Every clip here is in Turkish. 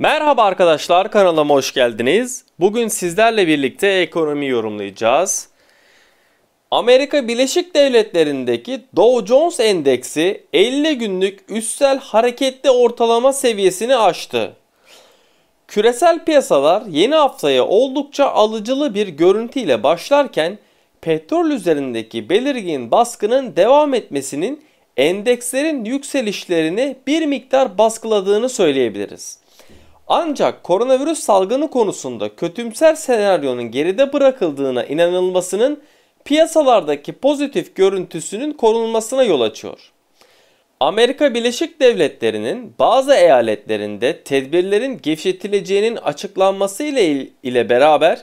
Merhaba arkadaşlar kanalıma hoş geldiniz. Bugün sizlerle birlikte ekonomi yorumlayacağız. Amerika Birleşik Devletleri'ndeki Dow Jones Endeksi 50 günlük üstsel hareketli ortalama seviyesini aştı. Küresel piyasalar yeni haftaya oldukça alıcılı bir görüntüyle başlarken petrol üzerindeki belirgin baskının devam etmesinin endekslerin yükselişlerini bir miktar baskıladığını söyleyebiliriz. Ancak koronavirüs salgını konusunda kötümser senaryonun geride bırakıldığına inanılmasının piyasalardaki pozitif görüntüsünün korunmasına yol açıyor. Amerika Birleşik Devletleri'nin bazı eyaletlerinde tedbirlerin gevşetileceğinin açıklanması ile, ile beraber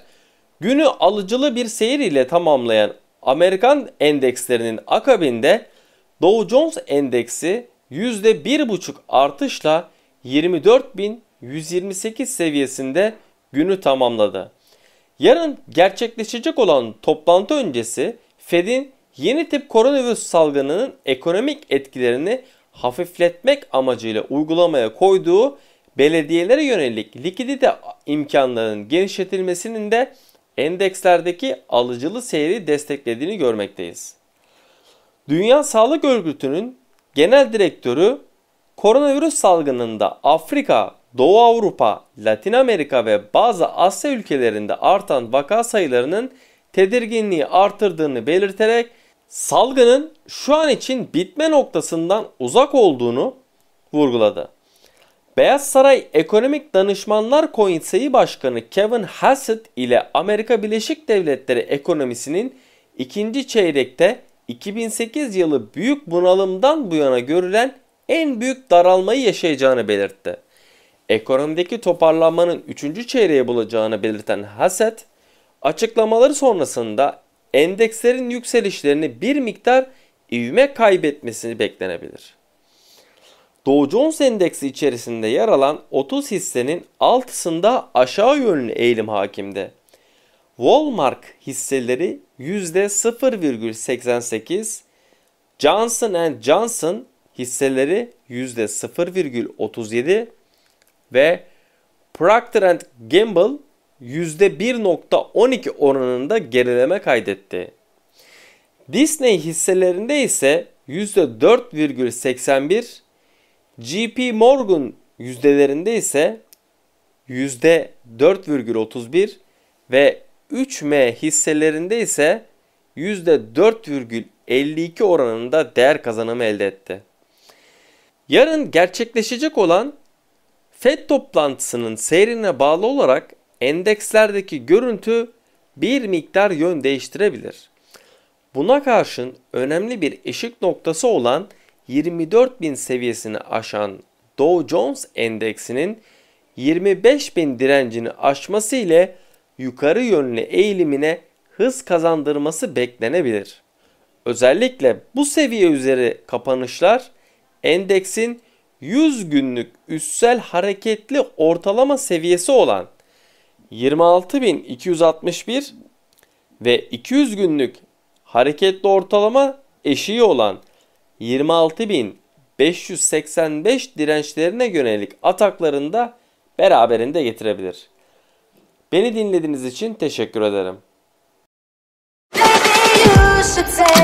günü alıcılı bir seyir ile tamamlayan Amerikan endekslerinin akabinde Dow Jones endeksi %1,5 artışla 24.000 128 seviyesinde günü tamamladı. Yarın gerçekleşecek olan toplantı öncesi Fed'in yeni tip koronavirüs salgınının ekonomik etkilerini hafifletmek amacıyla uygulamaya koyduğu belediyelere yönelik likidite imkanlarının genişletilmesinin de endekslerdeki alıcılı seyri desteklediğini görmekteyiz. Dünya Sağlık Örgütü'nün genel direktörü koronavirüs salgınında Afrika Doğu Avrupa, Latin Amerika ve bazı Asya ülkelerinde artan vaka sayılarının tedirginliği artırdığını belirterek salgının şu an için bitme noktasından uzak olduğunu vurguladı. Beyaz Saray Ekonomik Danışmanlar Konseyi Başkanı Kevin Hassett ile Amerika Birleşik Devletleri ekonomisinin ikinci çeyrekte 2008 yılı büyük bunalımdan bu yana görülen en büyük daralmayı yaşayacağını belirtti ekonomideki toparlanmanın 3. çeyreğe bulacağını belirten Hassett, açıklamaları sonrasında endekslerin yükselişlerini bir miktar ivme kaybetmesini beklenebilir. Dow Jones Endeksi içerisinde yer alan 30 hissenin altısında aşağı yönlü eğilim hakimdi. Walmart hisseleri %0,88, Johnson Johnson hisseleri %0,37 ve Procter Gamble %1.12 oranında gerileme kaydetti. Disney hisselerinde ise %4,81, JP Morgan yüzdelerinde ise %4,31 ve 3M hisselerinde ise %4,52 oranında değer kazanımı elde etti. Yarın gerçekleşecek olan Fed toplantısının seyrine bağlı olarak endekslerdeki görüntü bir miktar yön değiştirebilir. Buna karşın önemli bir eşik noktası olan 24.000 seviyesini aşan Dow Jones endeksinin 25.000 direncini aşması ile yukarı yönlü eğilimine hız kazandırması beklenebilir. Özellikle bu seviye üzeri kapanışlar endeksin 100 günlük üssel hareketli ortalama seviyesi olan 26.261 ve 200 günlük hareketli ortalama eşiği olan 26.585 dirençlerine yönelik ataklarında beraberinde getirebilir. Beni dinlediğiniz için teşekkür ederim. Baby,